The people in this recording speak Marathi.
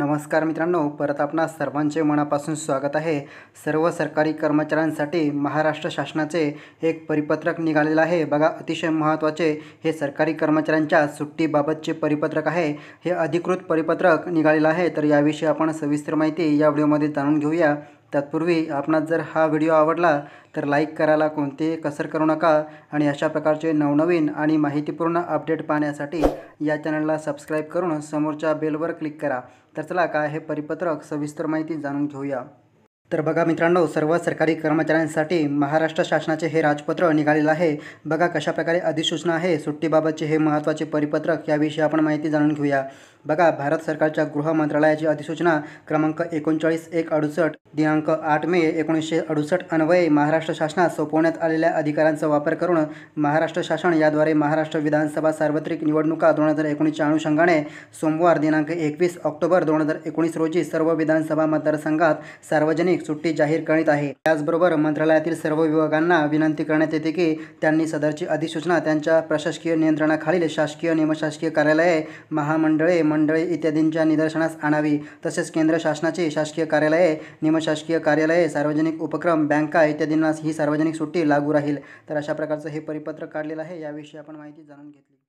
नमस्कार मित्रांनो परत आपणा सर्वांचे मनापासून स्वागत आहे सर्व सरकारी कर्मचाऱ्यांसाठी महाराष्ट्र शासनाचे एक परिपत्रक निघालेलं आहे बघा अतिशय महत्त्वाचे हे सरकारी कर्मचाऱ्यांच्या सुट्टीबाबतचे परिपत्रक आहे हे अधिकृत परिपत्रक निघालेलं आहे तर याविषयी आपण सविस्तर माहिती या व्हिडिओमध्ये जाणून घेऊया तत्पूर्वी आपणास जर हा व्हिडिओ आवडला तर लाईक करायला कोणतेही कसर करू नका आणि अशा प्रकारचे नवनवीन आणि माहितीपूर्ण अपडेट पाहण्यासाठी या चॅनलला सबस्क्राईब करून समोरच्या बेलवर क्लिक करा तर चला काय हे परिपत्रक सविस्तर माहिती जाणून घेऊया तर बघा मित्रांनो सर्व सरकारी कर्मचाऱ्यांसाठी महाराष्ट्र शासनाचे हे राजपत्र निघालेलं आहे बघा कशाप्रकारे अधिसूचना आहे सुट्टीबाबतचे हे महत्त्वाचे परिपत्रक याविषयी आपण माहिती जाणून घेऊया बघा भारत सरकारच्या गृह मंत्रालयाची अधिसूचना क्रमांक एकोणचाळीस एक अडुसष्ट दिनांक आठ मे एकोणीसशे अडुसष्ट अन्वये महाराष्ट्र शासनात सोपवण्यात आलेल्या अधिकारांचा वापर करून महाराष्ट्र शासन याद्वारे महाराष्ट्र विधानसभा सार्वत्रिक निवडणुका दोन हजार एकोणीसच्या अनुषंगाने सोमवार दिनांक एकवीस ऑक्टोबर दोन हजार एकोणीस रोजी सर्व विधानसभा मतदारसंघात सार्वजनिक सुट्टी जाहीर करण्यात आहे त्याचबरोबर मंत्रालयातील सर्व विभागांना विनंती करण्यात येते की त्यांनी सदरची अधिसूचना त्यांच्या प्रशासकीय नियंत्रणाखालील शासकीय नियमशासकीय कार्यालये महामंडळे मंडळे इत्यादींच्या निदर्शनास आणावी तसेच केंद्र शासनाची शासकीय कार्यालये निमशासकीय कार्यालये सार्वजनिक उपक्रम बँका इत्यादींना ही सार्वजनिक सुट्टी लागू राहील तर अशा प्रकारचं हे परिपत्रक काढलेलं आहे याविषयी आपण माहिती जाणून घेतली